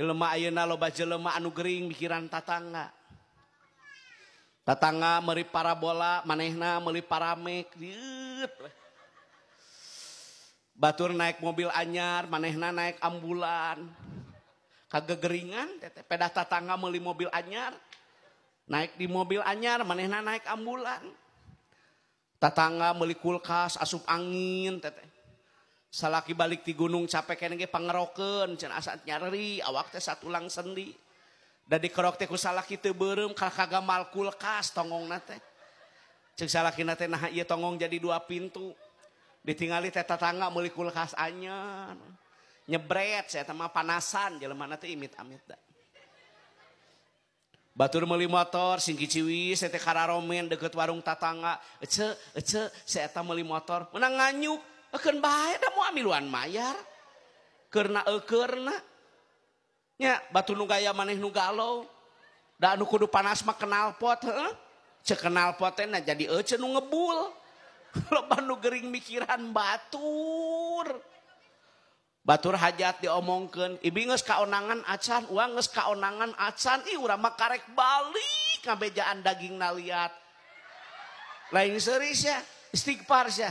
lo ba ann ta tatanga meip para bola manehna meli para batur naik mobil anyar manehna naik ambulan kagegerandah tatanga meli mobil anyar naik di mobil anyar manehna naik ambulan tatanga melikul khas asup angin tete balik di gunung capek paneroken cena saat nyari awak satu ulang sendi dan di itu barega malkul khas togong to jadi dua pintu ditingali teh-angga mekul khasannya nyebret saya panasan mana imit baturmelimotor singgiciwimen deket warung tatangga motortor men nganyuk uianar karena batu nugaya maneh nuau kudu panas makannal pot cekenal poten jadi ngebulger mikiran batu batur hajat di omongken ibi s kaonangan a uang kaonangan baikaban daging naliat lain seris ya istighfar ya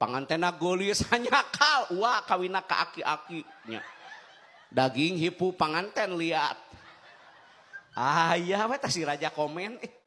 ui panantena golis hanya kau kawinakaki-akinya daging hipu panganten lihat Ayah ah, we si raja komen itu